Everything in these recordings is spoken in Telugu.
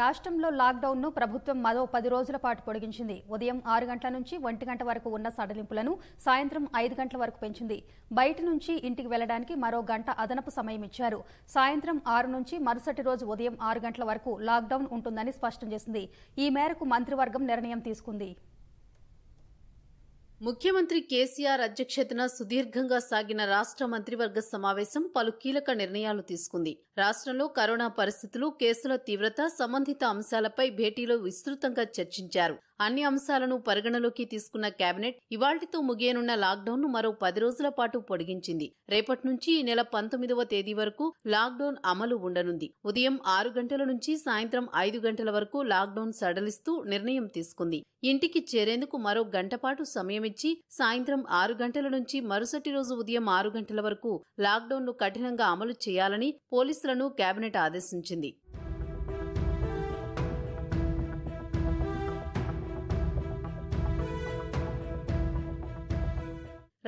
రాష్ట్రంలో లాక్డౌన్ను ప్రభుత్వం మరో పది రోజుల పాటు పొడిగించింది ఉదయం ఆరు గంటల నుంచి ఒంటి గంట వరకు ఉన్న సడలింపులను సాయంత్రం ఐదు గంటల వరకు పెంచింది బయట నుంచి ఇంటికి వెళ్లడానికి మరో గంట అదనపు సమయం ఇచ్చారు సాయంత్రం ఆరు నుంచి మరుసటి రోజు ఉదయం ఆరు గంటల వరకు లాక్డౌన్ ఉంటుందని స్పష్టం చేసింది ఈ మేరకు మంత్రివర్గం నిర్ణయం తీసుకుంది ముఖ్యమంత్రి కేసీఆర్ అధ్యక్షతన సుదీర్ఘంగా సాగిన రాష్ట్ర మంత్రివర్గ సమావేశం పలు కీలక నిర్ణయాలు తీసుకుంది రాష్ట్రంలో కరోనా పరిస్థితులు కేసుల తీవ్రత సంబంధిత అంశాలపై భేటీలో విస్తృతంగా చర్చించారు అన్ని అంశాలను పరిగణలోకి తీసుకున్న కేబినెట్ ఇవాళ్టితో ముగియనున్న లాక్డౌన్ ను మరో పది రోజుల పాటు పొడిగించింది రేపటి నుంచి ఈ నెల పంతొమ్మిదవ తేదీ వరకు లాక్డౌన్ అమలు ఉండనుంది ఉదయం ఆరు గంటల నుంచి సాయంత్రం ఐదు గంటల వరకు లాక్డౌన్ సడలిస్తూ నిర్ణయం తీసుకుంది ఇంటికి చేరేందుకు మరో గంటపాటు సమయమిచ్చి సాయంత్రం ఆరు గంటల నుంచి మరుసటి రోజు ఉదయం ఆరు గంటల వరకు లాక్డౌన్ను కఠినంగా అమలు చేయాలని పోలీసులను కేబినెట్ ఆదేశించింది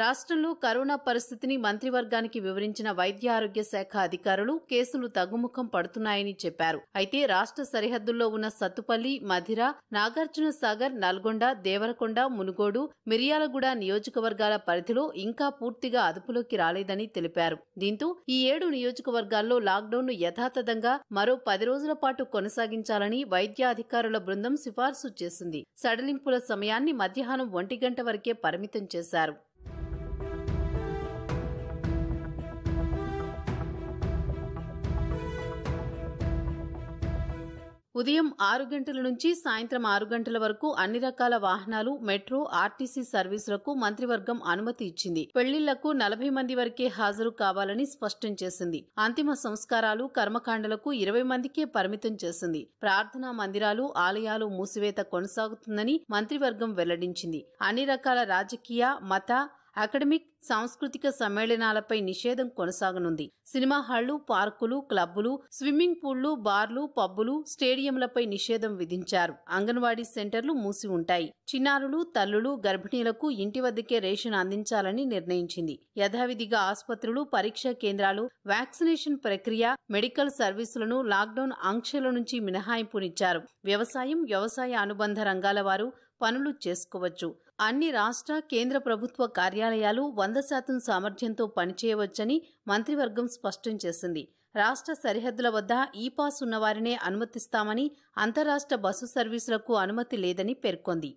రాష్ట్రంలో కరోనా పరిస్థితిని మంత్రివర్గానికి వివరించిన వైద్య ఆరోగ్య శాఖ అధికారులు కేసులు తగ్గుముఖం పడుతున్నాయని చెప్పారు అయితే రాష్ట్ర సరిహద్దుల్లో ఉన్న సత్తుపల్లి మధిర నాగార్జున సాగర్ నల్గొండ దేవరకొండ మునుగోడు మిరియాలగూడ నియోజకవర్గాల పరిధిలో ఇంకా పూర్తిగా అదుపులోకి రాలేదని తెలిపారు దీంతో ఈ ఏడు నియోజకవర్గాల్లో లాక్డౌన్ను యథాతథంగా మరో పది రోజుల పాటు కొనసాగించాలని వైద్య అధికారుల బృందం సిఫార్సు చేసింది సడలింపుల సమయాన్ని మధ్యాహ్నం ఒంటి గంట వరకే పరిమితం చేశారు ఉదయం ఆరు గంటల నుంచి సాయంత్రం ఆరు గంటల వరకు అన్ని రకాల వాహనాలు మెట్రో ఆర్టీసీ సర్వీసులకు మంత్రివర్గం అనుమతి ఇచ్చింది పెళ్లిళ్లకు నలభై మంది వరకే హాజరు కావాలని స్పష్టం చేసింది అంతిమ సంస్కారాలు కర్మకాండలకు ఇరవై మందికే పరిమితం చేసింది ప్రార్థనా మందిరాలు ఆలయాలు మూసివేత కొనసాగుతుందని మంత్రివర్గం వెల్లడించింది అన్ని రకాల రాజకీయ మత అకాడమిక్ సాంస్కృతిక సమ్మేళనాలపై నిషేధం కొనసాగనుంది సినిమా హాళ్లు పార్కులు క్లబ్బులు స్విమ్మింగ్ పూల్లు బార్లు పబ్బులు స్టేడియంలపై నిషేధం విధించారు అంగన్వాడీ సెంటర్లు మూసి ఉంటాయి చిన్నారులు తల్లులు గర్భిణీలకు ఇంటి వద్దకే రేషన్ అందించాలని నిర్ణయించింది యథావిధిగా ఆసుపత్రులు పరీక్షా కేంద్రాలు వ్యాక్సినేషన్ ప్రక్రియ మెడికల్ సర్వీసులను లాక్డౌన్ ఆంక్షల నుంచి మినహాయింపునిచ్చారు వ్యవసాయం వ్యవసాయ అనుబంధ రంగాల వారు పనులు చేసుకోవచ్చు అన్ని రాష్ట్ర కేంద్ర ప్రభుత్వ కార్యాలయాలు వంద శాతం సామర్థ్యంతో పనిచేయవచ్చని మంత్రివర్గం స్పష్టం చేసింది రాష్ట్ర సరిహద్దుల వద్ద ఈ పాస్ ఉన్నవారినే అనుమతిస్తామని అంతరాష్ట్ర బస్సు సర్వీసులకు అనుమతి లేదని పేర్కొంది